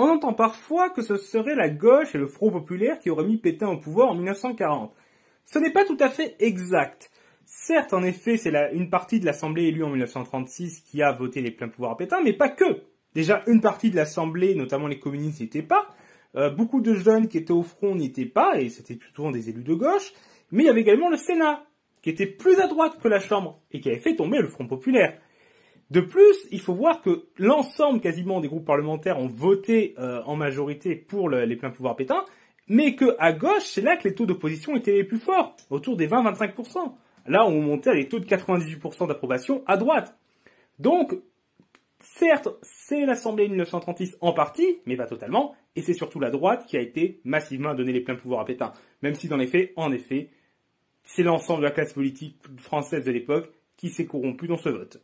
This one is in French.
On entend parfois que ce serait la gauche et le Front populaire qui auraient mis Pétain au pouvoir en 1940. Ce n'est pas tout à fait exact. Certes, en effet, c'est une partie de l'Assemblée élue en 1936 qui a voté les pleins pouvoirs à Pétain, mais pas que. Déjà, une partie de l'Assemblée, notamment les communistes, n'y étaient pas. Euh, beaucoup de jeunes qui étaient au front n'y étaient pas, et c'était plutôt des élus de gauche. Mais il y avait également le Sénat, qui était plus à droite que la Chambre, et qui avait fait tomber le Front populaire. De plus, il faut voir que l'ensemble quasiment des groupes parlementaires ont voté euh, en majorité pour les pleins pouvoirs Pétain, mais que à gauche, c'est là que les taux d'opposition étaient les plus forts, autour des 20-25%. Là, on montait à des taux de 98% d'approbation à droite. Donc, certes, c'est l'Assemblée 1936 en partie, mais pas totalement, et c'est surtout la droite qui a été massivement donné les pleins pouvoirs à Pétain, même si dans les faits, en effet, c'est l'ensemble de la classe politique française de l'époque qui s'est corrompue dans ce vote.